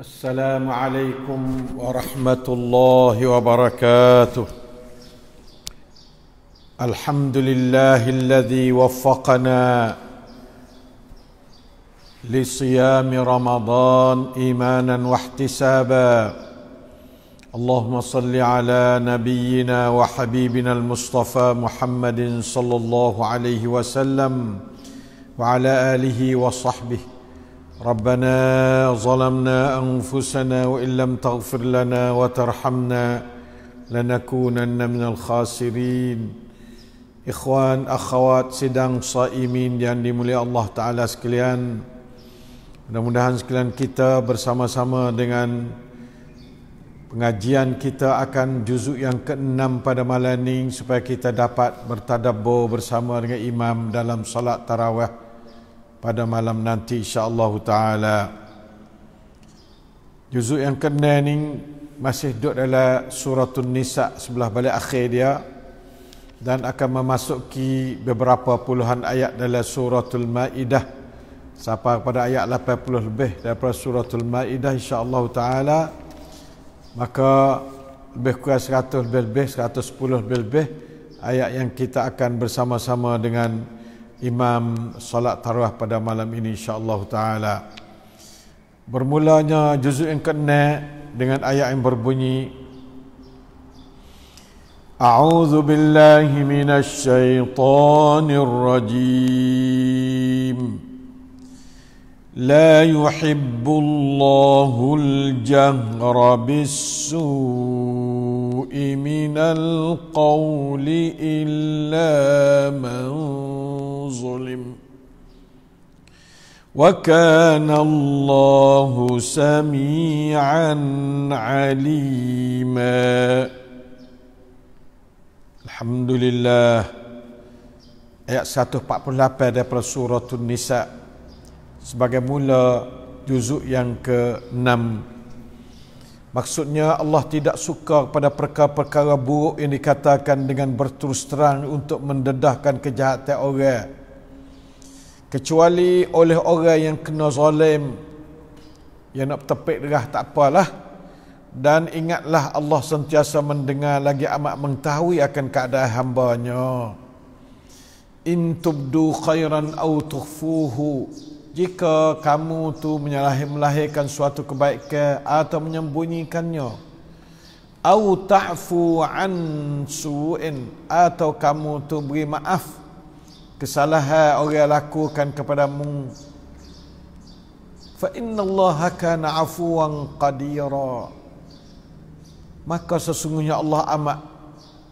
السلام عليكم ورحمه الله وبركاته الحمد لله الذي وفقنا لصيام رمضان ايمانا واحتسابا اللهم صل على نبينا وحبيبنا المصطفى محمد صلى الله عليه وسلم وعلى اله وصحبه ربنا ظلمنا انفسنا وان لم تغفر لنا وترحمنا لنكونن من الخاسرين ikhwan akhwat sidang saimin yang dimuliakan Allah taala sekalian mudah-mudahan sekalian kita bersama-sama dengan pengajian kita akan juzuk yang ke-6 pada malam ini supaya kita dapat bertadabbur bersama dengan imam dalam salat tarawih pada malam nanti insya-Allah taala. Juzuk yang kena ni masih duduk dalam surah nisa sebelah balik akhir dia dan akan memasuki beberapa puluhan ayat dalam suratul maidah sampai pada ayat 80 lebih daripada suratul maidah insya-Allah taala. Maka lebih kurang 100 lebih, 110 lebih, lebih ayat yang kita akan bersama-sama dengan imam solat tarawih pada malam ini insyaallah taala bermulanya juzuk yang kena dengan ayat yang berbunyi A'udzu billahi minasy syaithanir rajim لا يحب الله الجهر بالسوء من القول الا من ظلم وكان الله سميعا عليما الحمد لله ayat 148 daripada surah An-Nisa sebagai mula juzuk yang ke-6 Maksudnya Allah tidak suka kepada perkara-perkara buruk yang dikatakan dengan berterus terang untuk mendedahkan kejahatan orang. Kecuali oleh orang yang kena zalim, yang nak tepik dirah tak apalah. Dan ingatlah Allah sentiasa mendengar lagi amat mengetahui akan keadaan hambanya. In tubdu khairan au tukfuhu jika kamu tu melahirkan suatu kebaikan atau menyembunyikannya au ta'fu an su'in atau kamu tu beri maaf kesalahan orang lakukan kepadamu fa inna Allah kana afuwan qadira maka sesungguhnya Allah amat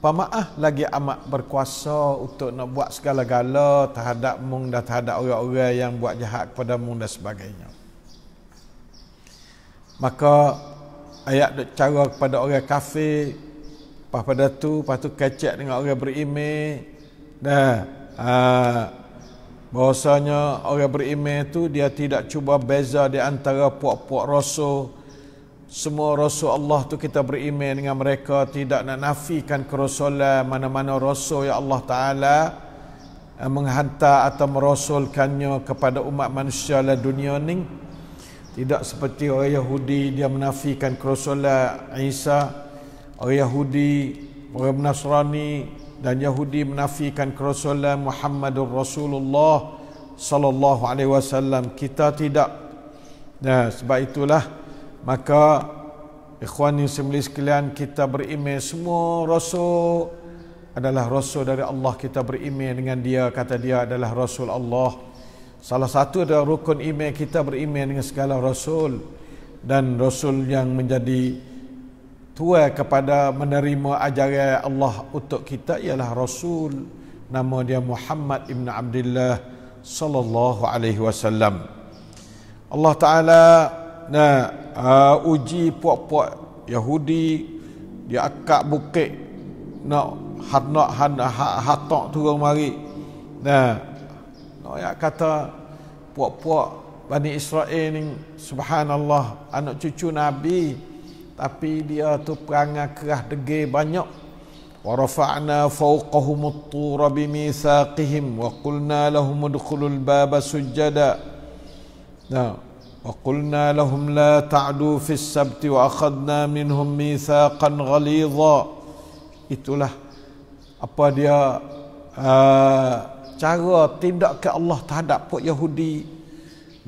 Pemaah lagi amat berkuasa untuk nak buat segala-gala terhadap mung dan terhadap orang-orang yang buat jahat kepada mung dan sebagainya. Maka ayat dok cara kepada orang kafir pas pada tu pas tu kecek dengan orang berime. dah uh, bahasanya orang berime tu dia tidak cuba beza di antara puak-puak rasul semua rasul Allah tu kita beriman dengan mereka tidak nak nafikan kerasulan mana-mana rasul ya Allah taala eh, menghantar atau merosulkannya kepada umat manusia la dunia ni tidak seperti orang Yahudi dia menafikan kerasulan Isa orang Yahudi orang Nasrani dan Yahudi menafikan kerasulan Muhammadur Rasulullah sallallahu alaihi wasallam kita tidak nah sebab itulah Maka ikhwan yang sembelih sekalian kita berimej semua rasul adalah rasul dari Allah kita berimej dengan dia kata dia adalah rasul Allah. Salah satu ada rukun iman kita berimej dengan segala rasul dan rasul yang menjadi tua kepada menerima ajaran Allah untuk kita ialah rasul nama dia Muhammad ibn Abdullah sallallahu alaihi wasallam. Allah taala nah uh, uji puak-puak Yahudi dia akak bukit nak hanak han ha- hatok turun mari nah nak ya kata puak-puak Bani Israel ni subhanallah anak cucu nabi tapi dia tu perangai kerah degi banyak ورفعنا فوقهم الطور بميثاقهم وقلنا لهم ادخلوا الباب سجدا نعم وقلنا لهم لا تعدوا في السبت وأخذنا منهم ميثاقا غليظا itulah apa dia uh, cara tindakan Allah terhadap puak Yahudi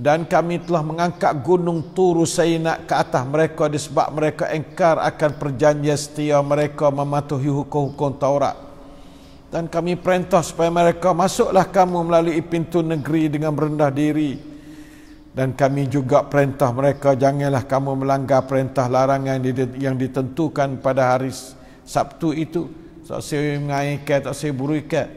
dan kami telah mengangkat gunung Turu Sainak ke atas mereka disebab mereka engkar akan perjanjian setia mereka mematuhi hukum-hukum Taurat dan kami perintah supaya mereka masuklah kamu melalui pintu negeri dengan berendah diri dan kami juga perintah mereka janganlah kamu melanggar perintah larangan yang ditentukan pada hari Sabtu itu tak saya mengaikat tak saya burikat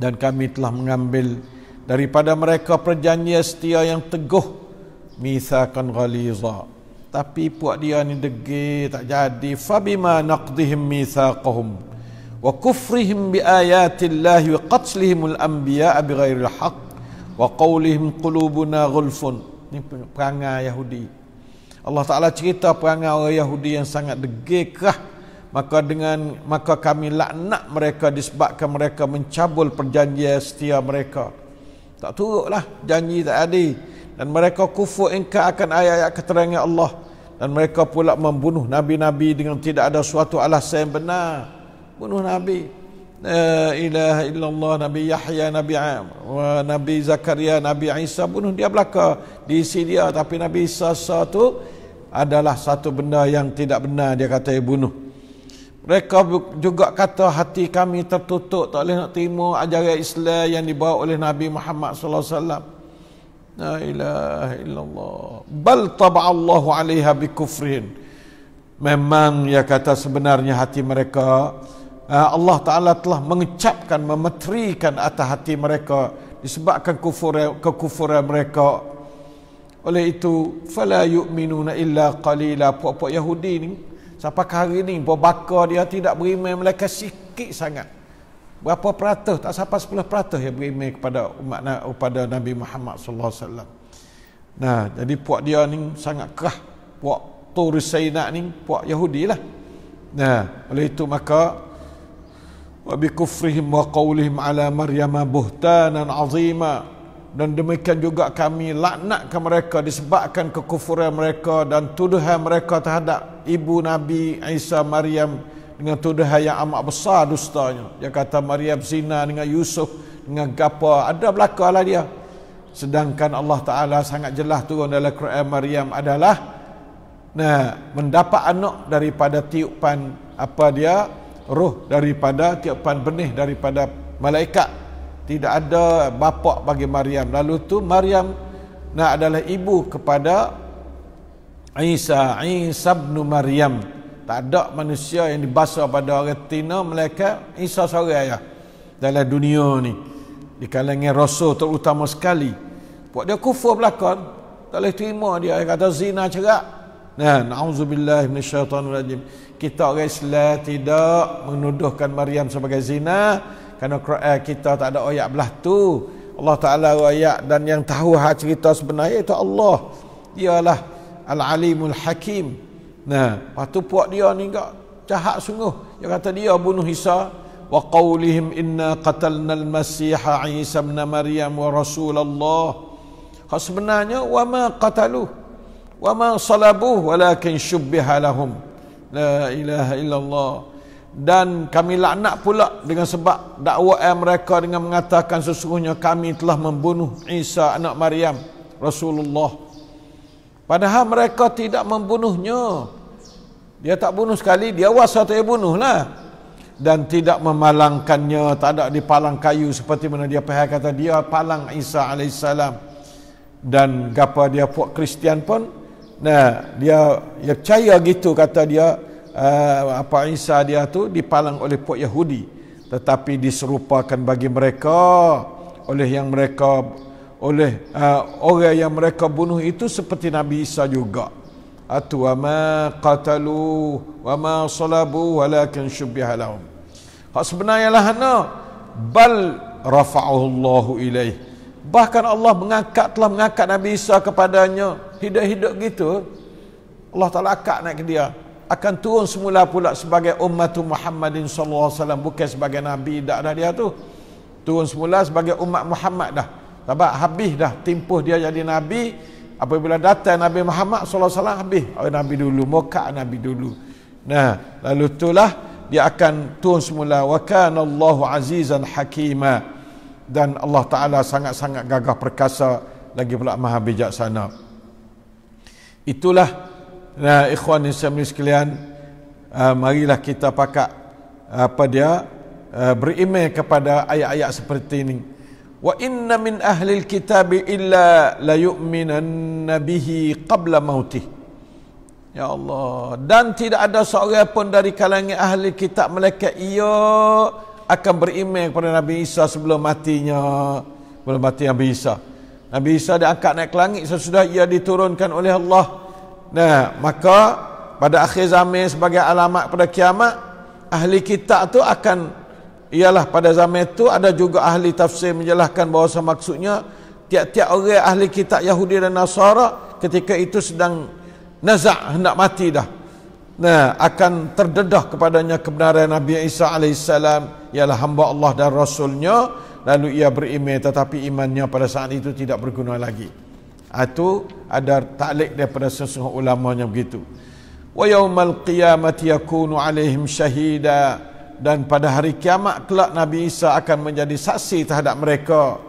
dan kami telah mengambil daripada mereka perjanjian setia yang teguh mithaqan ghaliza tapi puak dia ni degil tak jadi fabima naqdihim mithaqahum wa kufrihim bi ayatillahi allahi wa qatlihim al anbiya bighairi al haqq wa qawlihim qulubuna ghulfun ni perangai Yahudi Allah Ta'ala cerita perangai orang Yahudi yang sangat degekah maka dengan maka kami laknat mereka disebabkan mereka mencabul perjanjian setia mereka tak lah janji tak ada dan mereka kufur engkau akan ayat-ayat keterangan Allah dan mereka pula membunuh nabi-nabi dengan tidak ada suatu alasan yang benar bunuh nabi La ilaha illallah Nabi Yahya Nabi Am Nabi Zakaria Nabi Isa bunuh dia belaka di Syria tapi Nabi Isa satu adalah satu benda yang tidak benar dia kata dia bunuh mereka juga kata hati kami tertutup tak boleh nak terima ajaran Islam yang dibawa oleh Nabi Muhammad sallallahu alaihi wasallam La ilaha illallah bal taba Allahu alaiha bikufrin memang ya kata sebenarnya hati mereka Eh, Allah Ta'ala telah mengecapkan, memetrikan atas hati mereka disebabkan kufur, kekufuran mereka. Oleh itu, فَلَا يُؤْمِنُونَ إِلَّا قَلِيلًا Puak-puak Yahudi ni, sampai hari ni, bakar dia tidak beriman mereka sikit sangat. Berapa peratus, tak sampai sepuluh peratus yang beriman kepada, umat, kepada Nabi Muhammad SAW. Nah, jadi puak dia ni sangat kerah. Puak Turisainak ni, puak Yahudi lah. Nah, oleh itu maka, وبكفرهم وقولهم على مريم بهتانا عظيما dan demikian juga kami laknatkan mereka disebabkan kekufuran mereka dan tuduhan mereka terhadap ibu Nabi Isa Maryam dengan tuduhan yang amat besar dustanya yang kata Maryam zina dengan Yusuf dengan gapa ada belakalah dia sedangkan Allah Taala sangat jelas turun dalam Quran Maryam adalah nah mendapat anak daripada tiupan apa dia roh daripada tiupan benih daripada malaikat tidak ada bapa bagi Maryam lalu tu Maryam nak adalah ibu kepada Isa Isa bin Maryam tak ada manusia yang dibasuh pada orang Tina malaikat Isa seorang aja dalam dunia ni di kalangan rasul terutama sekali buat dia kufur belakon, tak boleh terima dia, dia kata zina cerak nah na'udzubillah minasyaitanirrajim kita orang Islam tidak menuduhkan Maryam sebagai zina kerana Quran kita tak ada ayat belah tu Allah Ta'ala ayat dan yang tahu hak cerita sebenarnya itu Allah dialah Al-Alimul Hakim nah lepas tu puak dia ni gak jahat sungguh dia kata dia bunuh Isa wa qawlihim inna qatalna al-masih Isa ibn Maryam wa rasulullah kalau sebenarnya wa ma qataluh wa ma salabuh walakin syubbiha lahum La ilaha illallah Dan kami laknat pula dengan sebab dakwaan eh, mereka dengan mengatakan sesungguhnya kami telah membunuh Isa anak Maryam Rasulullah Padahal mereka tidak membunuhnya Dia tak bunuh sekali, dia wasa tak bunuh lah dan tidak memalangkannya tak ada di palang kayu seperti mana dia pihak kata dia palang Isa alaihissalam dan gapa dia puak Kristian pun Nah, dia dia percaya gitu kata dia uh, apa Isa dia tu dipalang oleh puak Yahudi tetapi diserupakan bagi mereka oleh yang mereka oleh uh, orang yang mereka bunuh itu seperti Nabi Isa juga. Atu wa ma qatalu wa ma salabu walakin syubbiha lahum. Hak sebenarnya lah bal rafa'ahu Allahu ilaihi Bahkan Allah mengangkat telah mengangkat Nabi Isa kepadanya. Hidup-hidup gitu Allah Taala akak naik dia akan turun semula pula sebagai umat Muhammadin sallallahu alaihi wasallam bukan sebagai nabi dak dah dia tu. Turun semula sebagai umat Muhammad dah. Sebab habis dah timpuh dia jadi nabi apabila datang Nabi Muhammad sallallahu alaihi wasallam habis. Oh, nabi dulu, muka nabi dulu. Nah, lalu itulah dia akan turun semula wa kana Allahu azizan hakima dan Allah Ta'ala sangat-sangat gagah perkasa lagi pula maha bijaksana itulah nah, ikhwan yang islami sekalian uh, marilah kita pakat apa dia uh, ah, berimeh kepada ayat-ayat seperti ini wa inna min ahli alkitab illa la yu'minan Nabihi qabla mautih ya Allah dan tidak ada seorang pun dari kalangan ahli kitab malaikat ia akan beriman kepada Nabi Isa sebelum matinya. Sebelum mati Nabi Isa. Nabi Isa angkat naik ke langit sesudah ia diturunkan oleh Allah. Nah, maka pada akhir zaman sebagai alamat pada kiamat, ahli kitab tu akan ialah pada zaman itu ada juga ahli tafsir menjelaskan bahawa maksudnya tiap-tiap orang ahli kitab Yahudi dan Nasara ketika itu sedang nazak hendak mati dah nah akan terdedah kepadanya kebenaran Nabi Isa alaihissalam ialah hamba Allah dan rasulnya lalu ia berime tetapi imannya pada saat itu tidak berguna lagi itu ada taklik daripada sesungguh ulamanya begitu wa yaumal qiyamati yakunu alaihim syahida dan pada hari kiamat kelak Nabi Isa akan menjadi saksi terhadap mereka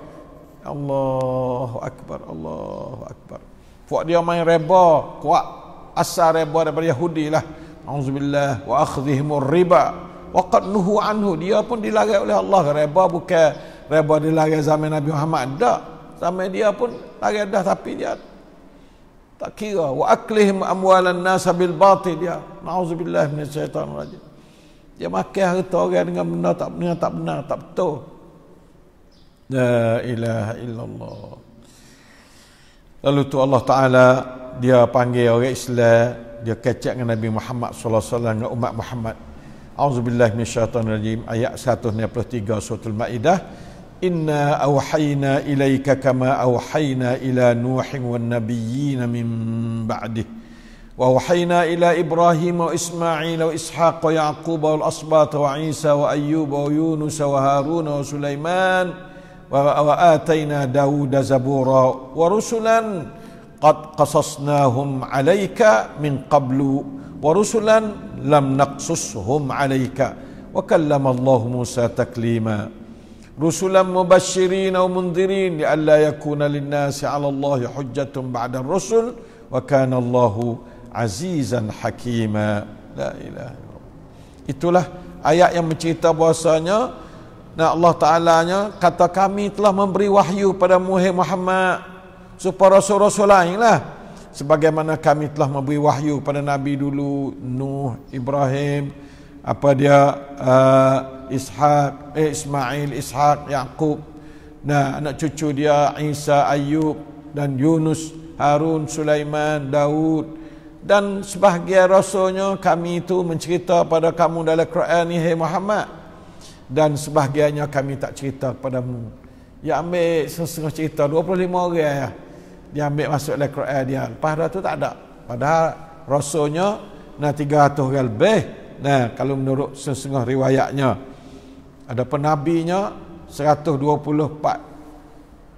Allahu akbar Allahu akbar buat dia main reba kuat Asal yang buat daripada Yahudi lah. Alhamdulillah. wa akhdhihim riba wa qad anhu. Dia pun dilarang oleh Allah riba bukan riba dilarang zaman Nabi Muhammad dah. Zaman dia pun larang dah tapi dia tak kira wa aklihim amwalan nas bil batil dia. Nauzubillah min syaitan rajim. Dia makan harta orang dengan benda tak benar tak benar tak betul. La ilaha illallah. Lalu tu Allah Ta'ala dia panggil orang Islam, dia kecek dengan Nabi Muhammad Sallallahu Alaihi Wasallam dengan umat Muhammad. Auzubillah minasyaitan rajim ayat 163 suratul Maidah. Inna awhayna ilayka kama awhayna ila Nuhin wa nabiyyin min ba'dih. وأوحينا إلى إبراهيم وإسماعيل وإسحاق ويعقوب والأصباط وعيسى وأيوب ويونس وهارون وسليمان وآتينا داود زبورا ورسلا قد قصصناهم عليك من قبل ورسلا لم نقصصهم عليك وكلم الله موسى تكليما رسلا مبشرين ومنذرين لئلا يكون للناس على الله حجة بعد الرسل وكان الله عزيزا حكيما لا إله إلا الله itulah ayat yang mencerita bahasanya Nah Allah Ta'ala nya kata kami telah memberi wahyu pada Muhe Muhammad supaya rasul-rasul lain lah. Sebagaimana kami telah memberi wahyu pada Nabi dulu Nuh, Ibrahim, apa dia uh, Ishaq, eh, Ismail, Ishaq, Yaqub. Nah anak cucu dia Isa, Ayub dan Yunus, Harun, Sulaiman, Daud dan sebahagian rasulnya kami itu mencerita pada kamu dalam Quran ni hey Muhammad dan sebahagiannya kami tak cerita mu. Dia ya, ambil sesungguh cerita 25 orang ya. Dia ambil masuk dalam Quran eh, dia. Padahal tu tak ada. Padahal rasulnya na 300 orang lebih. Nah, kalau menurut sesungguh riwayatnya ada penabinya 124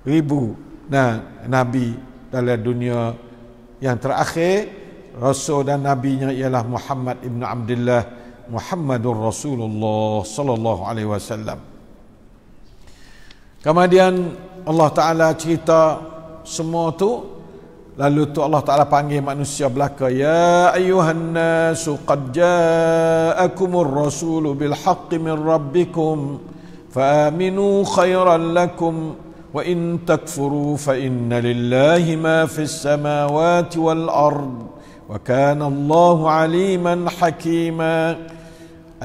ribu nah nabi dalam dunia yang terakhir rasul dan nabinya ialah Muhammad ibnu Abdullah محمد رسول الله صلى الله عليه وسلم Kemudian Allah Taala cerita semua tu Lalu tu Allah Ta'ala panggil manusia belaka Ya ayuhan nasu qad ja'akumur rasulu bil min rabbikum Fa'aminu khairan lakum Wa in takfuru fa inna lillahi ma fis samawati wal ard Wa kana Allahu aliman hakimah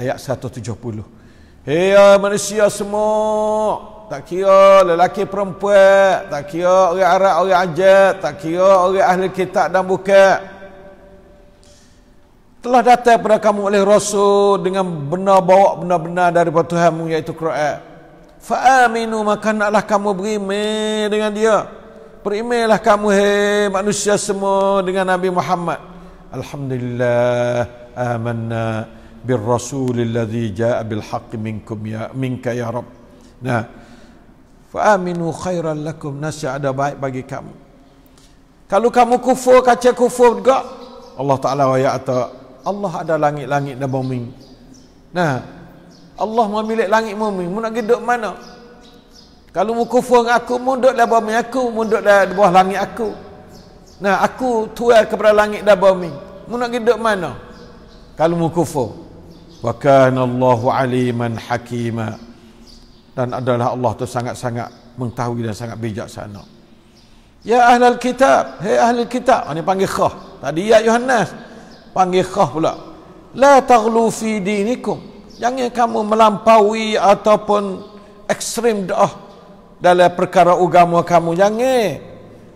ayat 170. Hei ya manusia semua, tak kira lelaki perempuan, tak kira orang Arab, orang Ajak, tak kira orang ahli kitab dan bukan. Telah datang kepada kamu oleh Rasul dengan benar bawa benar-benar daripada Tuhanmu iaitu Quran. Fa'aminu maka naklah kamu berime dengan dia. Perimailah kamu hei manusia semua dengan Nabi Muhammad. Alhamdulillah. Amanah. Bil بالرسول الذي جاء بالحق منكم ya minka ya رب nah فامنوا خيرا lakum ناس ada baik bagi kamu kalau kamu kufur kacau kufur juga Allah taala waya atau Allah ada langit-langit dan bumi nah Allah memilik langit bumi mu nak hidup mana kalau mu kufur aku mu duduk dalam bumi aku mu duduk dalam bawah langit aku nah aku tuai kepada langit dan bumi mu nak hidup mana kalau mu kufur wa kana Allahu aliman hakima dan adalah Allah tu sangat-sangat mengetahui dan sangat bijaksana ya ahli kitab hai hey ahli kitab ni panggil khah tadi ya Yohanes panggil khah pula la taghlu fi dinikum jangan kamu melampaui ataupun ekstrim dah dalam perkara agama kamu jangan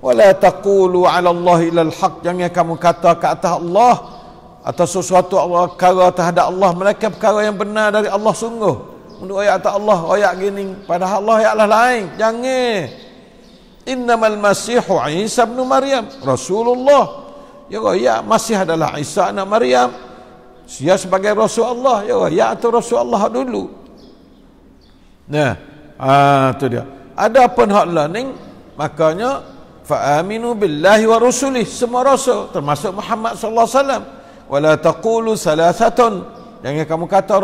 wala taqulu ala Allah ila al-haq jangan kamu kata kata Allah atau sesuatu Allah kara terhadap Allah mereka perkara yang benar dari Allah sungguh untuk ayat atas Allah ayat gini padahal Allah ayat lah lain jangan innamal masihu Isa bin Maryam Rasulullah ya ya masih adalah Isa anak Maryam dia sebagai Rasul Allah ya ya atau Rasul Allah dulu nah ah tu dia ada pun hak learning makanya fa aminu billahi wa rusulih semua rasul termasuk Muhammad sallallahu alaihi wasallam wala taqulu salasatun jangan kamu kata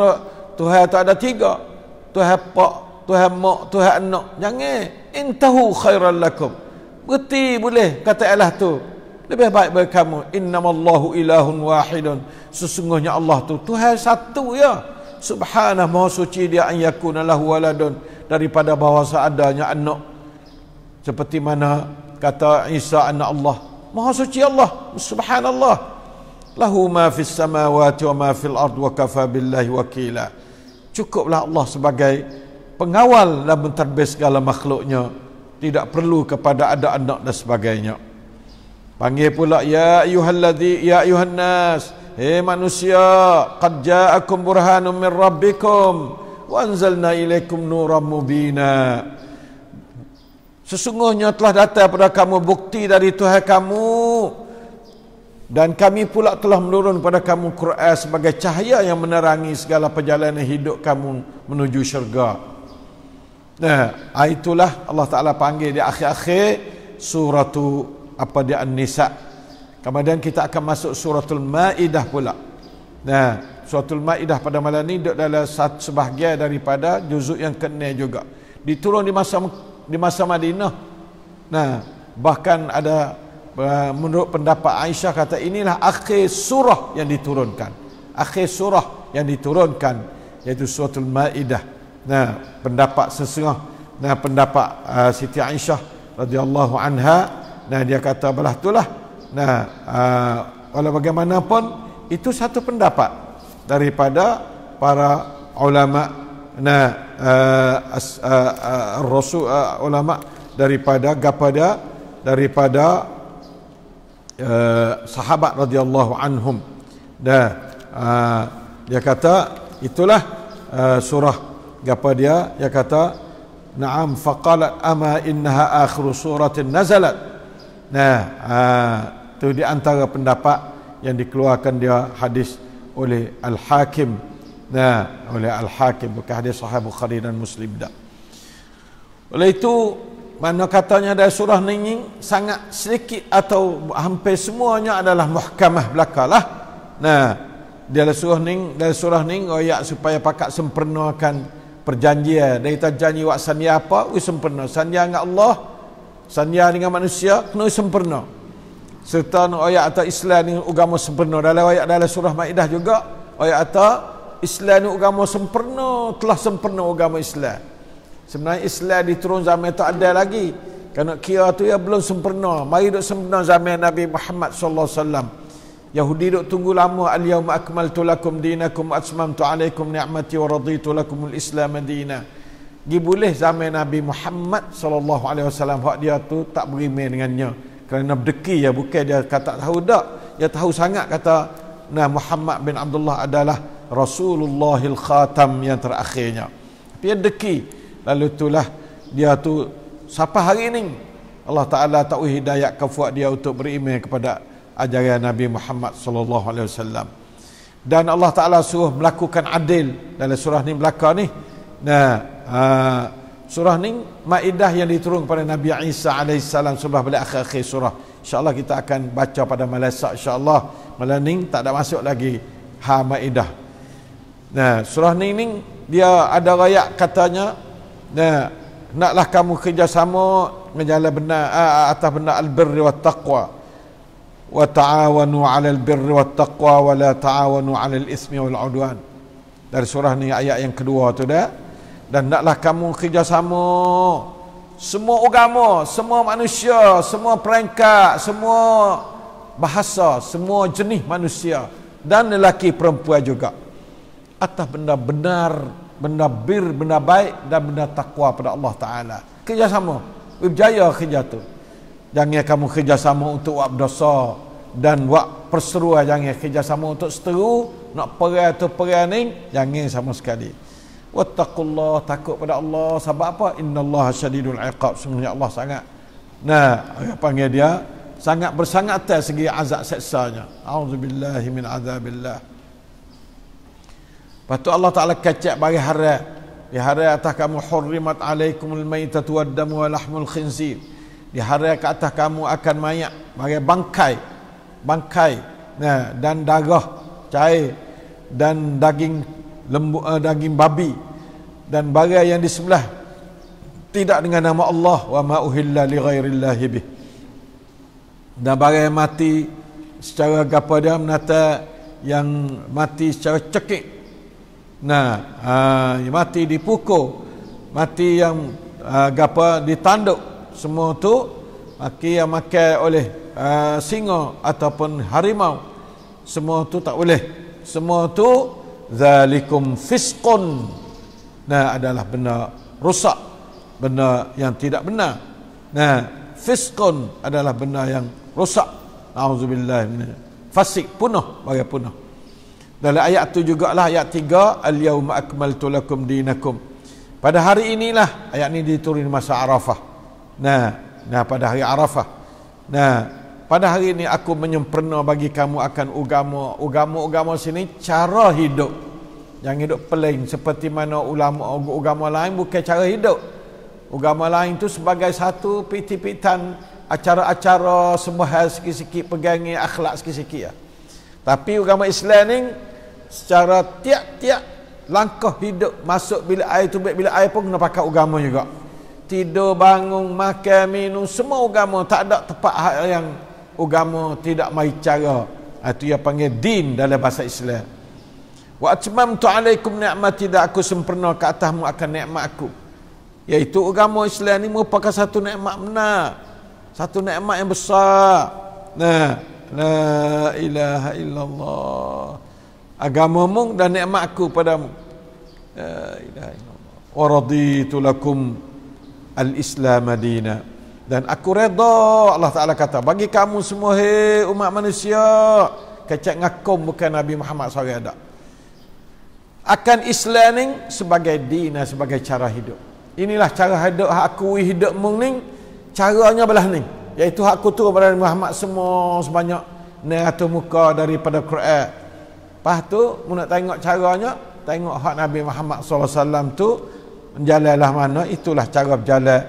Tuhan tak ada tiga Tuhan pak Tuhan mak Tuhan anak jangan intahu khairan lakum berti boleh kata Allah tu lebih baik bagi kamu innamallahu ilahun wahidun sesungguhnya Allah tu Tuhan satu ya subhanahu maha suci dia an yakuna lahu waladun daripada bahawa adanya anak seperti mana kata Isa anak Allah maha suci Allah subhanallah له ما في السماوات وما في الأرض وكفى بالله وكيلا Cukuplah Allah sebagai pengawal dan mentadbir segala makhluknya. Tidak perlu kepada ada anak dan sebagainya. Panggil pula, Ya ayuhalladzi, Ya ayuhannas, Hei manusia, Qad ja'akum burhanum min rabbikum, Wa anzalna ilaikum nuram mubina. Sesungguhnya telah datang pada kamu bukti dari Tuhan kamu, dan kami pula telah menurun pada kamu Quran sebagai cahaya yang menerangi segala perjalanan hidup kamu menuju syurga. Nah, ah, itulah Allah Ta'ala panggil di akhir-akhir surah tu apa dia An-Nisa. Kemudian kita akan masuk suratul Ma'idah pula. Nah, suratul Ma'idah pada malam ini duduk dalam satu sebahagian daripada juzuk yang kena juga. Diturun di masa di masa Madinah. Nah, bahkan ada Ah, menurut pendapat Aisyah kata inilah akhir surah yang diturunkan. Akhir surah yang diturunkan iaitu suratul Maidah. Nah, pendapat sesengah nah pendapat uh, Siti Aisyah radhiyallahu anha nah dia kata belah itulah. Nah, uh, bagaimanapun itu satu pendapat daripada para ulama nah uh, as, uh, uh, rasul uh, ulama daripada gapada, daripada Eh, sahabat radhiyallahu anhum. Dah uh, dia kata itulah uh, surah apa dia? Dia kata Naam faqalat ama innaha akhiru suratin nazalat. Nah, itu uh, di antara pendapat yang dikeluarkan dia hadis oleh Al Hakim. Nah, oleh Al Hakim bukan hadis Sahih Bukhari dan Muslim dah. Oleh itu mana katanya dari surah ini sangat sedikit atau hampir semuanya adalah mahkamah belakalah. Nah, dari surah ini, dari surah ini, oh ya, supaya pakat sempurnakan perjanjian. Dari tak janji wak sanya apa, wih sempurna. Sanya dengan Allah, sanya dengan manusia, kena sempurna. Serta ni ayat atau Islam ni agama sempurna. Dalam ayat dalam surah Ma'idah juga, ayat atau Islam ni agama sempurna, telah sempurna agama Islam. Sebenarnya Islam di turun zaman tak ada lagi. Kerana kira tu ya belum sempurna. Mari duk sempurna zaman Nabi Muhammad sallallahu alaihi wasallam. Yahudi duk tunggu lama al yauma akmaltu lakum dinakum atmamtu alaikum ni'mati wa raditu lakum al islam madina. Gi boleh zaman Nabi Muhammad sallallahu alaihi wasallam hak dia tu tak berimeh dengannya. Kerana berdeki ya bukan dia kata tahu dak. Dia tahu sangat kata nah Muhammad bin Abdullah adalah Rasulullahil Khatam yang terakhirnya. Tapi dia deki lalu itulah dia tu siapa hari ini Allah Taala tahu hidayah ke dia untuk beriman kepada ajaran Nabi Muhammad sallallahu alaihi wasallam dan Allah Taala suruh melakukan adil dalam surah ni belaka ni nah uh, surah ni maidah yang diturun kepada Nabi Isa alaihi salam sebelah balik akhir-akhir surah Allah kita akan baca pada malam esok Allah malam ni tak ada masuk lagi ha maidah nah surah ni ni dia ada rakyat katanya Nah, naklah kamu kerjasama menjala benar atas benar al-birri wa taqwa. Wa ta'awanu 'ala al-birri wa taqwa wa la ta'awanu 'ala al-ismi wal 'udwan. Dari surah ni ayat yang kedua tu dah. Dan naklah kamu kerjasama semua agama, semua manusia, semua peringkat, semua bahasa, semua jenis manusia dan lelaki perempuan juga atas benda benar, -benar benda bir, benda baik dan benda takwa pada Allah Ta'ala. Kerjasama. Berjaya kerja tu. Jangan kamu kerjasama untuk buat dosa dan buat perseruan. Jangan kerjasama untuk seteru, nak perai atau perai ni, jangan sama sekali. Wattakullah, takut pada Allah. Sebab apa? Inna Allah syadidul iqab. Sungguhnya Allah sangat. Nah, apa panggil dia? Sangat bersangat atas segi azab seksanya. A'udzubillahimin min azabillah. Lepas tu Allah Ta'ala kacak bagi harap. Diharap atas kamu hurrimat alaikum al-maitatu wa-damu wa-lahmul khinzir. Diharap atas kamu akan mayak bagi bangkai. Bangkai nah, dan darah cair dan daging lembu, uh, daging babi dan bagai yang di sebelah tidak dengan nama Allah wa ma uhilla li ghairillahi bih dan bagai yang mati secara gapa dia menata yang mati secara cekik Nah, uh, mati dipukul, mati yang uh, gapa ditanduk semua tu maki yang makan oleh uh, singa ataupun harimau semua tu tak boleh. Semua tu zalikum fisqun. Nah adalah benda rosak, benda yang tidak benar. Nah, fisqun adalah benda yang rosak. Auzubillah fasik punah bagi punah. Dalam ayat tu jugalah ayat 3 al-yauma akmaltu lakum dinakum. Pada hari inilah ayat ni diturun masa Arafah. Nah, nah pada hari Arafah. Nah, pada hari ini aku menyempurna bagi kamu akan agama. Agama-agama sini cara hidup. Yang hidup pelain seperti mana ulama agama lain bukan cara hidup. Agama lain tu sebagai satu piti-pitan acara-acara sembah sikit-sikit pegangi akhlak sikit-sikit ya. Tapi agama Islam ni secara tiap-tiap langkah hidup masuk bila air tu bila air pun kena pakai agama juga. Tidur, bangun, makan, minum semua agama tak ada tempat yang agama tidak mai cara. Itu ha, yang panggil din dalam bahasa Islam. Wa atmamtu alaikum ni'mati tidak aku sempurna ke atasmu akan nikmat aku. Yaitu agama Islam ni merupakan satu nikmat benar. Satu nikmat yang besar. Nah, La ilaha illallah Agamamu dan ni'matku padamu La ilaha illallah Wa raditu lakum Al-Islam Madina Dan aku reda Allah Ta'ala kata Bagi kamu semua hei umat manusia Kecak ngakum bukan Nabi Muhammad SAW ada Akan Islam ni sebagai dina Sebagai cara hidup Inilah cara hidup aku hidup mung ni Caranya belah ni iaitu hak kutub pada Nabi Muhammad semua sebanyak 900 muka daripada Quran. Lepas tu mu nak tengok caranya, tengok hak Nabi Muhammad SAW alaihi wasallam tu menjalalah mana itulah cara berjalan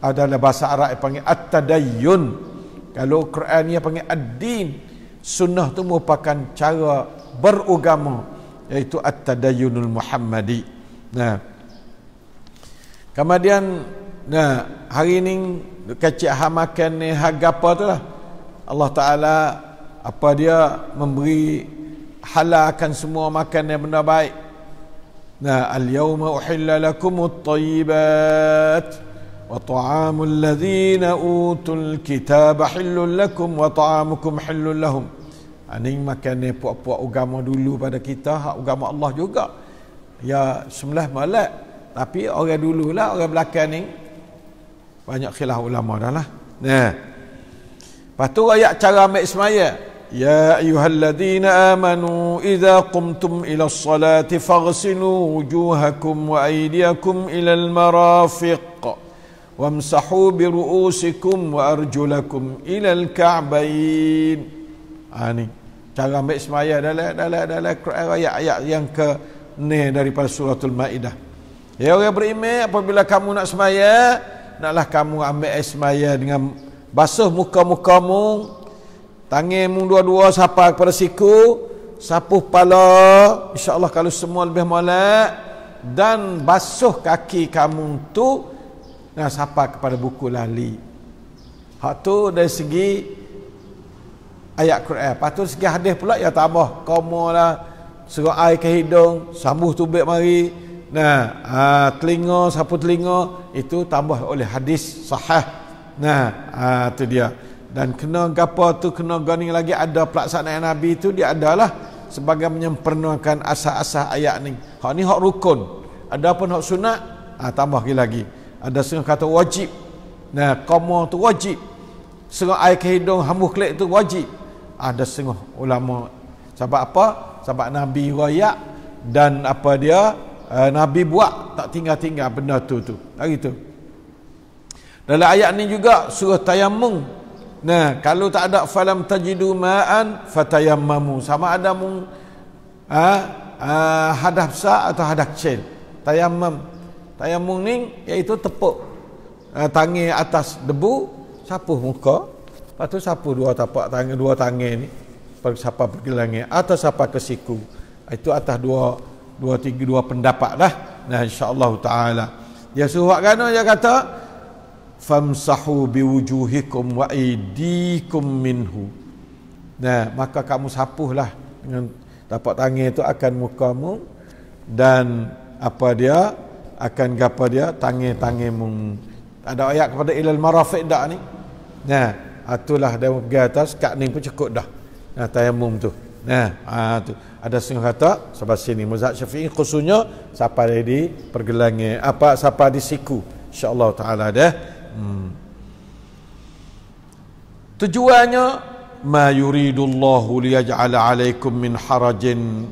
adalah bahasa Arab yang panggil at-tadayyun. Kalau Quran ni panggil ad-din, sunnah tu merupakan cara beragama iaitu at-tadayyunul muhammadi. Nah. Kemudian nah hari ini kecik hak makan ni hak gapa tu lah Allah Ta'ala apa dia memberi halalkan semua makan yang benda baik nah al-yawma uhilla lakum at-tayyibat وطعام الذين أوتوا الكتاب حل لكم وطعامكم حل لهم ini makan ni puak-puak agama dulu pada kita hak agama Allah juga ya sembelih malak. tapi orang dulu lah orang belakang ni banyak khilaf ulama dah lah nah lepas ayat cara ambil ismaya ya ayuhalladzina amanu idza qumtum ila salati faghsilu wujuhakum wa aydiyakum ila al marafiq wamsahu bi ru'usikum wa arjulakum ila al ani ha, cara ambil ismaya dalam dalam dalam ayat-ayat yang ke ni daripada suratul maidah ya orang beriman apabila kamu nak semaya naklah kamu ambil air semayah dengan basuh muka-mukamu tangan dua-dua sapa kepada siku sapuh pala insyaallah kalau semua lebih molek dan basuh kaki kamu tu dan sapa kepada buku lali hak tu dari segi ayat Quran lepas tu segi hadis pula ya tambah komolah serok air ke hidung sambuh tubik mari Nah, aa, ah, telinga sapu telinga itu tambah oleh hadis sahih. Nah, aa, ah, itu dia. Dan kena gapo tu kena gani lagi ada pelaksanaan Nabi itu dia adalah sebagai menyempurnakan asas-asas ayat ni. Hak ni hak rukun. Ada pun hak sunat, aa, ah, tambah lagi lagi. Ada sengah kata wajib. Nah, qoma tu wajib. Sengah air ke hidung hambuh kelik tu wajib. Ada sengah ulama sebab apa? Sebab Nabi royak dan apa dia uh, Nabi buat tak tinggal-tinggal benda tu tu hari tu dalam ayat ni juga surah tayammum nah kalau tak ada falam tajidu ma'an fatayammamu sama ada mung uh, eh, uh, eh, hadah besar atau hadah kecil tayammum tayammum ni iaitu tepuk uh, tangi atas debu sapu muka lepas tu sapu dua tapak tangan dua tangan ni per, siapa pergelangi atau siapa ke siku itu atas dua dua tiga dua pendapat lah nah insyaallah taala dia suruh buat kan dia kata famsahu biwujuhikum wa idikum minhu nah maka kamu sapuhlah dengan tapak tangan itu akan mukamu dan apa dia akan gapa dia tangan-tanganmu ada ayat kepada ilal marafiq dak ni nah itulah dia pergi atas kat ni pun cukup dah nah tayamum tu Nah, eh, ah, tu. ada setengah kata sebab sini mazhab Syafi'i khususnya siapa di pergelangan? apa siapa di siku. Insya-Allah taala dah. Hmm. Tujuannya ma yuridullahu liyaj'ala 'alaikum min harajin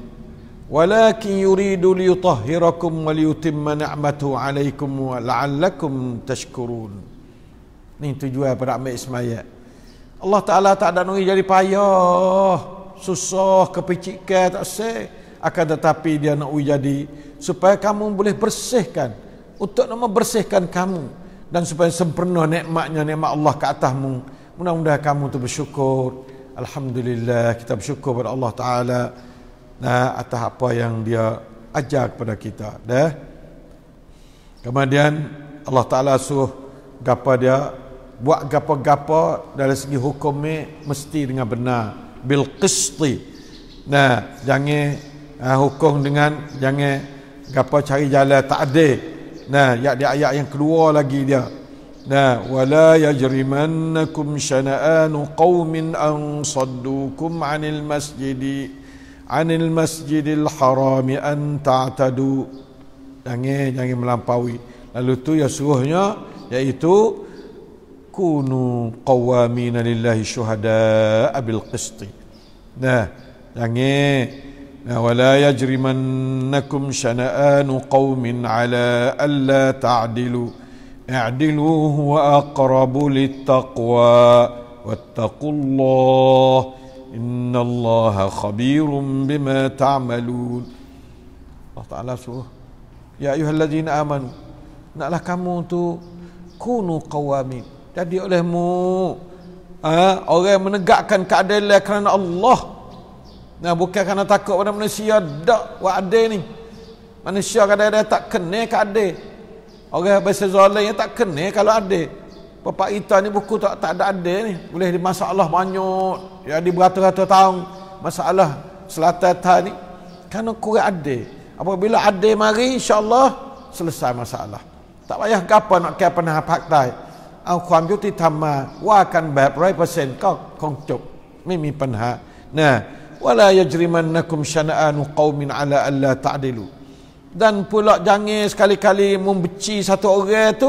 walakin yuridu liyutahhirakum wa liyutimma ni'matahu 'alaikum wa la'allakum tashkurun. Ini tujuan pada Ismail. Allah Taala tak ada nungi jadi payah susah kepicikan tak sah akan tetapi dia nak jadi supaya kamu boleh bersihkan untuk nama bersihkan kamu dan supaya sempurna nikmatnya nikmat Allah ke atasmu mudah-mudahan kamu tu bersyukur alhamdulillah kita bersyukur kepada Allah taala nah atas apa yang dia ajar kepada kita dah kemudian Allah taala suruh gapa dia buat gapa-gapa dari segi hukum mesti dengan benar bil qisti nah jangan uh, hukum dengan jangan gapo cari jalan tak ada nah ya di ayat yang keluar lagi dia nah wala yajrimannakum shana'an qaumin an saddukum 'anil masjidi 'anil masjidil harami an ta'tadu jangan jangan melampaui lalu tu ya suruhnya iaitu kunu qawamina lillahi syuhada'a bil qisti nah jangan nah wala yajrimannakum syana'anu qaumin ala alla ta'dilu i'dilu huwa aqrabu littaqwa wattaqullah innallaha khabirum bima ta'malun Allah Ta'ala suruh Ya ayuhalladzina amanu Naklah kamu tu Kunu qawamin jadi olehmu ha? orang menegakkan keadilan kerana Allah nah, bukan kerana takut pada manusia Dak, wa adil ni manusia kadang-kadang tak kena keadil orang biasa zalim yang tak kena kalau adil bapa kita ni buku tak, tak ada ada ni Boleh di masalah banyak Ya, di beratus-ratus tahun Masalah selatan tahun ni Kerana kurang ada Apabila ada mari insyaAllah Selesai masalah Tak payah gapa nak kaya pernah fakta เอาความยุติธรรมมาว่ากันแบบร้อยเปอร์เซนต์ก็คงจบไม่มีปัญหานะวะลายจริมันนักุมชนะอนุกอมินอัลลอฮ์ตัดิลูดันพูลอกจังเงสคัลิคัลิมุมบชีสัตว์โอเกตุ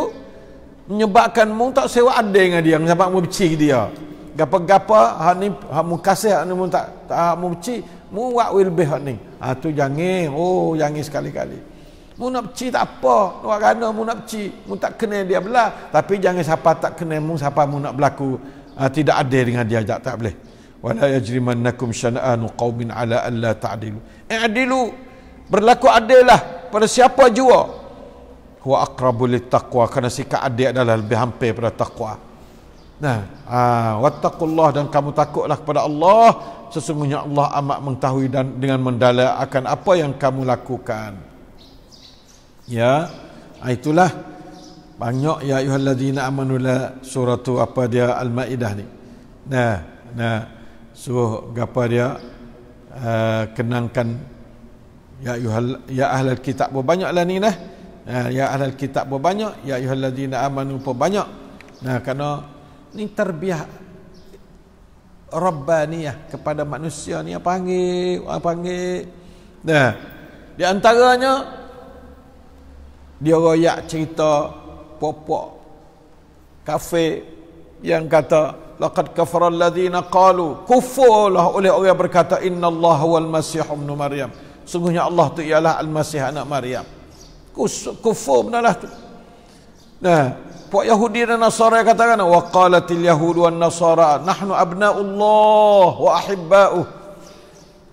มีบักกันมุงตักเสวะอันเดงะดิยังสับมุมบชีดิยากะปะกะปะฮันนี่ฮันมุคัสเซฮันนี่มุงตักมุมบชีมุงวะวิลเบฮันนี่อ่ะตุจังเงโอ้จังเงสคัลิคัลิ Mu nak peci tak apa. Luar rana mu nak peci. Mu tak kenal dia belah. Tapi jangan siapa tak kenal mu. Siapa mu nak berlaku. Ha, tidak adil dengan dia. Tak, tak boleh. Wa la yajrimannakum syana'anu qawmin ala an la ta'adilu. Eh adilu. Berlaku adil lah. Pada siapa jua. Wa akrabu li taqwa. Kerana sikap adil adalah lebih hampir pada takwa. Nah, ha, wattaqullah dan kamu takutlah kepada Allah sesungguhnya Allah amat mengetahui dan dengan mendala akan apa yang kamu lakukan. Ya, ah, itulah banyak ya ayyuhallazina amanu la suratu apa dia al-maidah ni. Nah, nah suruh gapa dia uh, kenangkan ya ayyuhal ya ahlul kitab banyaklah ni nah. Uh, ya ahlul kitab banyak, ya ayyuhallazina amanu pun banyak. Nah, kerana ni terbiah rabbaniyah kepada manusia ni apa panggil apa panggil. Nah, di antaranya dia royak cerita popok kafe yang kata laqad kafara alladhina qalu kufurlah oleh orang berkata innallaha wal masih ibnu maryam sungguhnya Allah tu ialah al masih anak maryam kufur benarlah tu nah puak yahudi dan nasara yang katakan wa qalatil yahud wan nasara nahnu abnaullah wa ahibba'u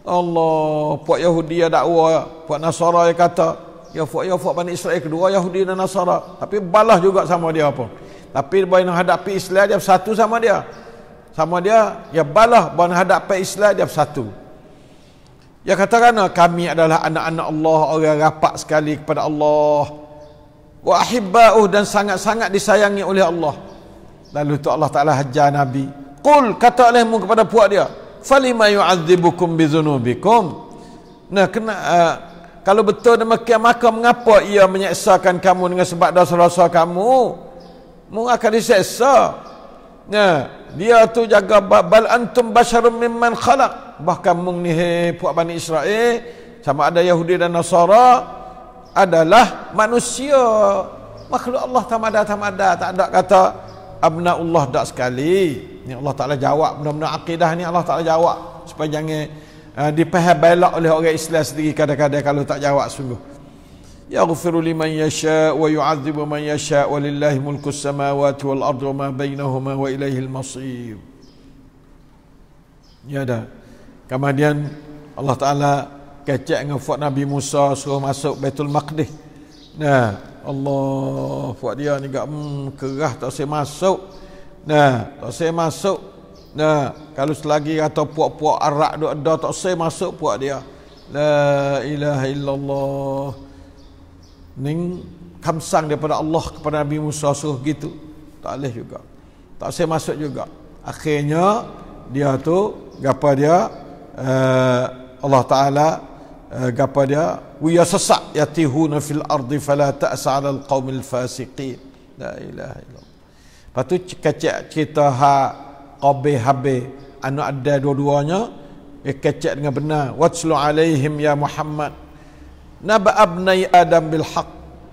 Allah puak yahudi ada dakwa puak nasara yang kata Yahufat, Yahufat Bani Israel kedua Yahudi dan Nasara Tapi balah juga sama dia apa Tapi bila nak hadapi Islam dia satu sama dia Sama dia Ya balah bila nak hadapi Islam dia satu. Ya katakan ah, kami adalah anak-anak Allah Orang rapat sekali kepada Allah Wa ahibba'uh dan sangat-sangat disayangi oleh Allah Lalu tu Allah Ta'ala hajar Nabi Qul kata olehmu kepada puak dia Falima yu'adzibukum bizunubikum Nah kena uh, kalau betul demikian maka mengapa ia menyeksakan kamu dengan sebab dosa-dosa kamu? Mung akan diseksa. Ya, dia tu jaga bal antum Basharum mimman khalaq. Bahkan mung ni puak Bani Israel sama ada Yahudi dan Nasara adalah manusia. Makhluk Allah tamada tamada tak ada kata abna Allah dak sekali. Ni Allah Taala jawab benda-benda akidah ni Allah Taala jawab supaya jangan Ah, dipaham balak oleh orang Islam sendiri kadang-kadang kalau tak jawab sungguh. Ya ghafiru liman yasha wa yu'adzibu man yasha wa lillahi mulku samawati wal ardi ma bainahuma wa ilayhi al masir. Ya dah. Kemudian Allah Taala kecek dengan Nabi Musa suruh masuk Baitul Maqdis. Nah, Allah buat dia ni gak hmm, kerah tak saya masuk. Nah, tak saya masuk Nah, kalau selagi kata puak-puak arak duk ada tak sei masuk puak dia. La ilaha illallah. Ning kamsang daripada Allah kepada Nabi Musa suruh gitu. Tak leh juga. Tak sei masuk juga. Akhirnya dia tu gapa dia eh, Allah Taala uh, gapa dia wa yasasa yatihuna fil ardi fala ta'sa 'ala al qaumil fasiqin. La ilaha illallah. Patut cerita ha qabi habi anu ada dua-duanya e kecek dengan benar watslu alaihim ya muhammad naba abnai adam bil haq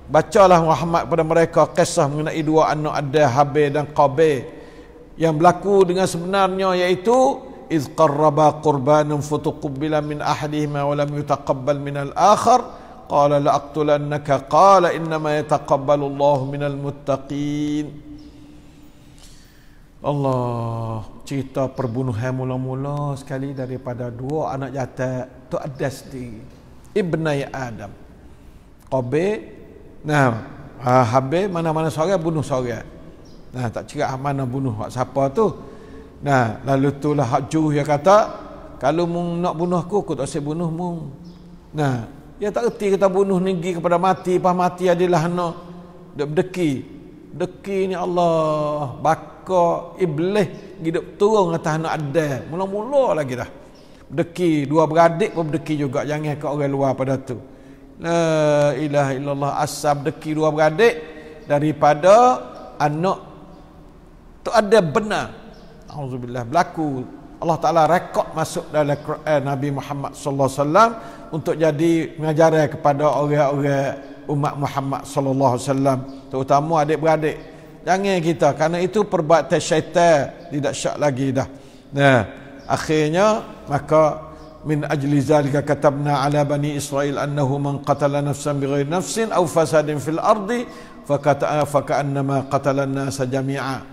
bacalah muhammad pada mereka kisah mengenai dua anu ada habi dan qabi yang berlaku dengan sebenarnya iaitu iz qarraba qurbanun futuqbila min ahadihima wa lam yutaqabbal min al akhar qala la aqtulannaka qala inma yataqabbalu allah min al muttaqin Allah cerita perbunuhan mula-mula sekali daripada dua anak jatah tu ada sendiri Ibnai Adam Qabe nah ha, habis mana-mana seorang bunuh seorang nah tak cerak mana bunuh hak siapa tu nah lalu tu lah hak juh yang kata kalau mung nak bunuh aku aku tak usah bunuh mung nah ya tak erti kita bunuh negeri kepada mati pas mati adalah nak dek-deki deki ni Allah baka iblis hidup turun atas anak Adam mula-mula lagi dah deki dua beradik pun deki juga jangan ke orang luar pada tu la ilaha illallah asab deki dua beradik daripada anak tu ada benar auzubillah berlaku Allah Taala rekod masuk dalam Quran Nabi Muhammad sallallahu alaihi wasallam untuk jadi mengajar kepada orang-orang umat Muhammad sallallahu alaihi wasallam terutama adik-beradik jangan kita kerana itu perbuatan syaitan tidak syak lagi dah nah akhirnya maka min ajli zalika katabna ala bani israil annahu man qatala nafsan bighairi nafsin aw fasadin fil ardi fakata fa kaannama qatala an-nas jami'a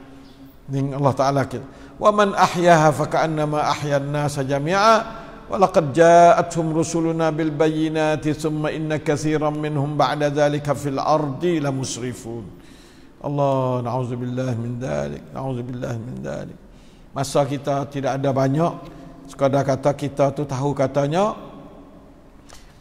ning Allah taala kita wa man ahyaha fa kaannama ahya an-nas jami'a ولقد جاءتهم رسلنا بالبينات ثم إن كثيرا منهم بعد ذلك في الأرض لمسرفون الله نعوذ بالله من ذلك نعوذ بالله من ذلك masa kita tidak ada banyak sekadar kata kita tu tahu katanya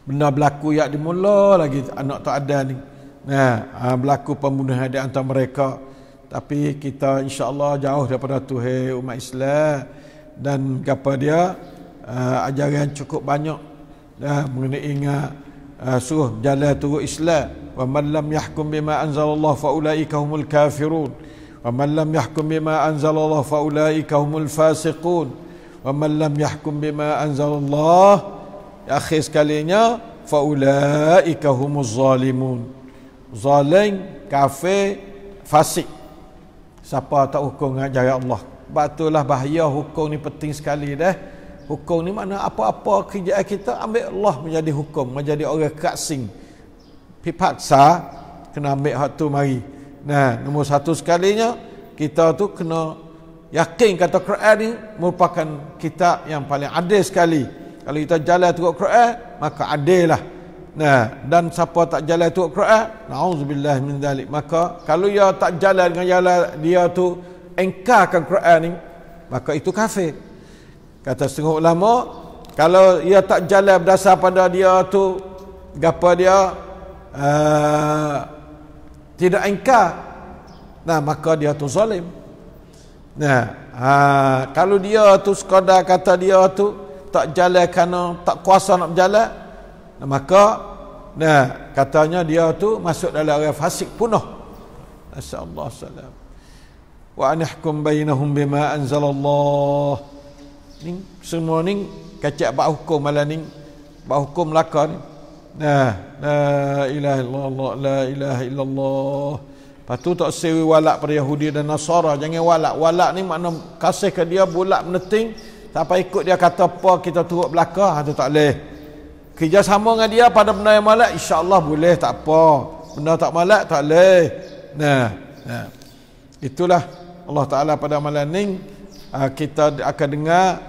benda berlaku yak dimula lagi anak tak ada ni nah ha, ha, berlaku pembunuhan di antara mereka tapi kita insyaallah jauh daripada tu hey, umat Islam dan gapa dia uh, ajaran cukup banyak uh, mengenai ingat uh, suruh jalan turut Islam wa man lam yahkum bima anzalallah fa ulaika humul kafirun wa man lam yahkum bima anzalallah fa ulaika humul fasiqun wa man lam yahkum bima anzalallah ya akhir sekalinya fa ulaika humuz zalimun zalim kafir fasik siapa tak hukum dengan ajaran Allah Sebab bahaya hukum ni penting sekali dah. Hukum ni mana apa-apa kerja kita ambil Allah menjadi hukum, menjadi orang kaksing. Pipaksa kena ambil hak tu mari. Nah, nombor satu sekali nya kita tu kena yakin kata Quran ni merupakan kitab yang paling adil sekali. Kalau kita jalan tengok Quran, maka adil lah. Nah, dan siapa tak jalan tengok Quran, na'udzubillah min dalik. Maka kalau dia tak jalan dengan jalan dia tu engkarkan Quran ni, maka itu kafir. Kata setengah ulama, kalau ia tak jalan berdasar pada dia tu, gapa dia uh, tidak engkar. Nah, maka dia tu zalim. Nah, uh, kalau dia tu sekadar kata dia tu tak jalan kerana tak kuasa nak berjalan, nah, maka nah katanya dia tu masuk dalam orang fasik punah. Assalamualaikum, allah Wa anihkum bainahum bima anzalallah ni semua ni kacak bab hukum malam ni bab hukum Melaka ni nah la ilaha illallah la ilaha illallah patu tak sewi walak pada Yahudi dan Nasara jangan walak walak ni makna kasih ke dia bulat meneting tak ikut dia kata apa kita turut belaka. Ha, tu tak leh. boleh sama dengan dia pada benda yang malak insyaAllah boleh tak apa benda tak malak tak leh. nah, nah. itulah Allah Ta'ala pada malam ni Ah, kita akan dengar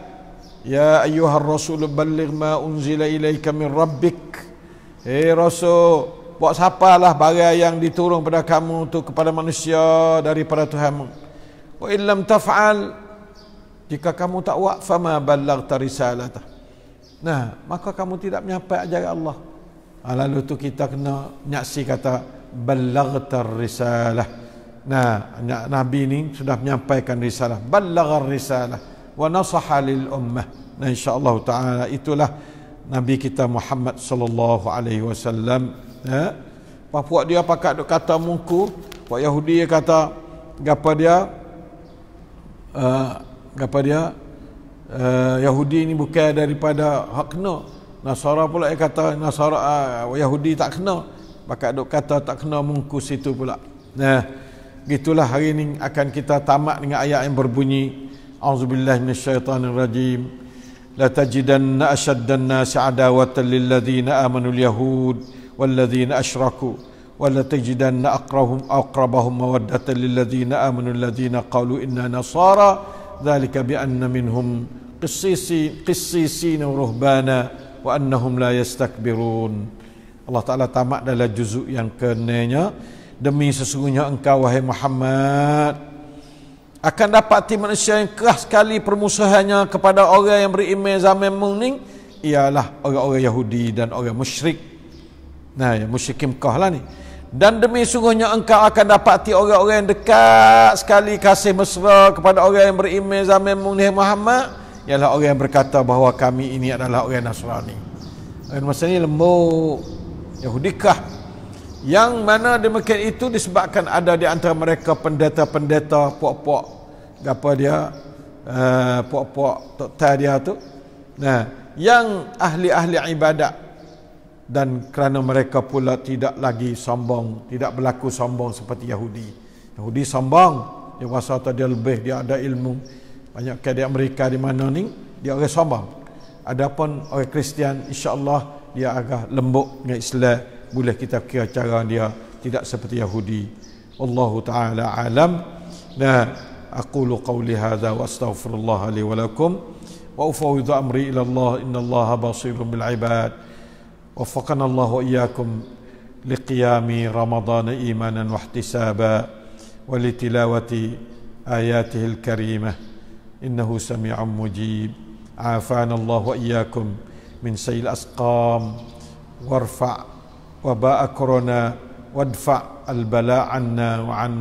ya ayyuhar rasul balligh ma unzila ilaika min rabbik hey, rasul buat sapalah barang yang diturun pada kamu tu kepada manusia daripada Tuhanmu wa illam taf'al jika kamu tak buat ma ballaghta risalata nah maka kamu tidak menyapai ajaran Allah ah, lalu tu kita kena nyaksi kata ballaghta risalah Nah, Nabi ini sudah menyampaikan risalah, ballaghar risalah wa nasaha lil ummah. Nah, insyaallah taala itulah Nabi kita Muhammad sallallahu alaihi wasallam. Ya. Papua dia pakat dok kata mungku, buat Yahudi dia kata gapa dia? Uh, gapa dia? Uh, Yahudi ini bukan daripada hak kena. Nasara pula dia kata Nasara uh, Yahudi tak kena. Pakat dok kata tak kena mungku situ pula. Nah. Ya gitulah hari ini akan kita tamat dengan ayat yang berbunyi auzubillahi minasyaitonirrajim la tajidanna ashaddan nasi adawatan lil ladzina amanu yahud wal ladzina asyraku wal tajidanna aqrahum aqrabahum mawaddatan lil ladzina amanu alladzina qalu inna nasara dzalika bi anna minhum qissisi qissisin ruhbana wa annahum la yastakbirun Allah Ta'ala tamat dalam juzuk yang kenanya. nya Demi sesungguhnya engkau wahai Muhammad Akan dapati manusia yang keras sekali permusuhannya kepada orang yang beriman zaman muning Ialah orang-orang Yahudi dan orang musyrik Nah, yang musyrik Mekah lah ni dan demi sesungguhnya engkau akan dapati orang-orang yang dekat sekali kasih mesra kepada orang yang beriman zaman Munih Muhammad ialah orang yang berkata bahawa kami ini adalah orang Nasrani. Orang masa ini lembut Yahudi kah? yang mana demikian itu disebabkan ada di antara mereka pendeta-pendeta puak-puak apa dia uh, puak-puak total dia tu nah yang ahli-ahli ibadat dan kerana mereka pula tidak lagi sombong tidak berlaku sombong seperti Yahudi Yahudi sombong dia kuasa atau dia lebih dia ada ilmu banyak ke di Amerika di mana ni dia orang sombong adapun orang Kristian insya-Allah dia agak lembut dengan Islam boleh kita kira cara dia tidak seperti Yahudi Allah taala alam nah أقول قولي هذا وأستغفر الله لي ولكم وأفوض أمري إلى الله إن الله بصير بالعباد وفقنا الله وإياكم لقيام رمضان إيمانا واحتسابا ولتلاوة آياته الكريمة إنه سميع مجيب عافانا الله وإياكم من سيل الأسقام وارفع وباء كورونا وادفع البلاء عنا وعن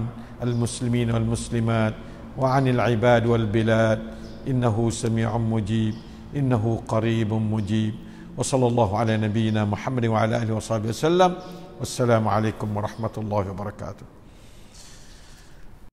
المسلمين والمسلمات وعن العباد والبلاد انه سميع مجيب انه قريب مجيب وصلى الله على نبينا محمد وعلى اله وصحبه وسلم والسلام عليكم ورحمه الله وبركاته